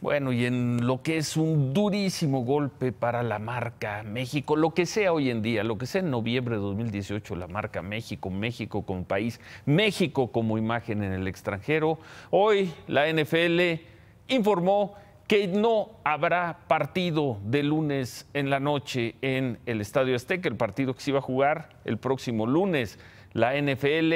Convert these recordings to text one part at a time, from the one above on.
Bueno, y en lo que es un durísimo golpe para la marca México, lo que sea hoy en día, lo que sea en noviembre de 2018, la marca México, México como país, México como imagen en el extranjero, hoy la NFL informó que no habrá partido de lunes en la noche en el Estadio Azteca, el partido que se iba a jugar el próximo lunes. La NFL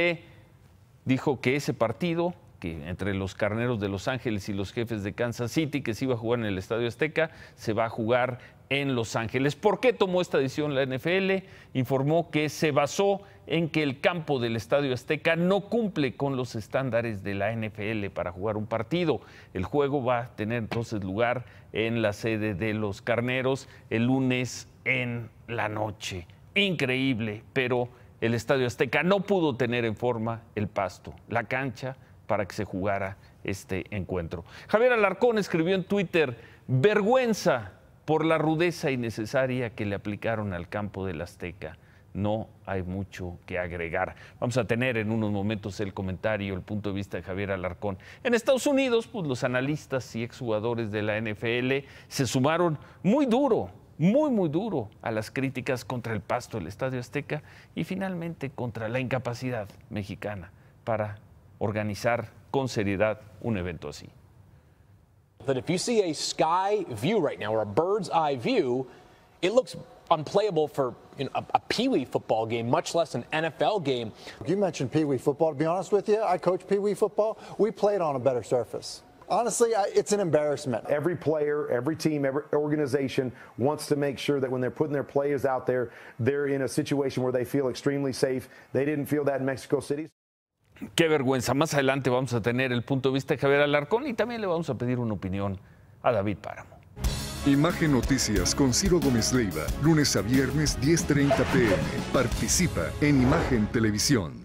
dijo que ese partido entre los carneros de Los Ángeles y los jefes de Kansas City, que se iba a jugar en el Estadio Azteca, se va a jugar en Los Ángeles. ¿Por qué tomó esta decisión la NFL? Informó que se basó en que el campo del Estadio Azteca no cumple con los estándares de la NFL para jugar un partido. El juego va a tener entonces lugar en la sede de los Carneros el lunes en la noche. Increíble, pero el Estadio Azteca no pudo tener en forma el pasto, la cancha, para que se jugara este encuentro. Javier Alarcón escribió en Twitter, vergüenza por la rudeza innecesaria que le aplicaron al campo del Azteca. No hay mucho que agregar. Vamos a tener en unos momentos el comentario, el punto de vista de Javier Alarcón. En Estados Unidos, pues los analistas y exjugadores de la NFL se sumaron muy duro, muy, muy duro a las críticas contra el pasto del Estadio Azteca y finalmente contra la incapacidad mexicana para organizar con seriedad un evento así. That if you see a sky view right now or a bird's eye view, it looks unplayable for you know, a, a Pee-wee football game, much less an NFL game. You mentioned Pee-wee football. To be honest with you, I coach Pee-wee football. We played on a better surface. Honestly, I, it's an embarrassment. Every player, every team, every organization wants to make sure that when they're putting their players out there, they're in a situation where they feel extremely safe. They didn't feel that in Mexico City. Qué vergüenza. Más adelante vamos a tener el punto de vista de Javier Alarcón y también le vamos a pedir una opinión a David Páramo. Imagen Noticias con Ciro Gómez Leiva, lunes a viernes 10.30 pm. Participa en Imagen Televisión.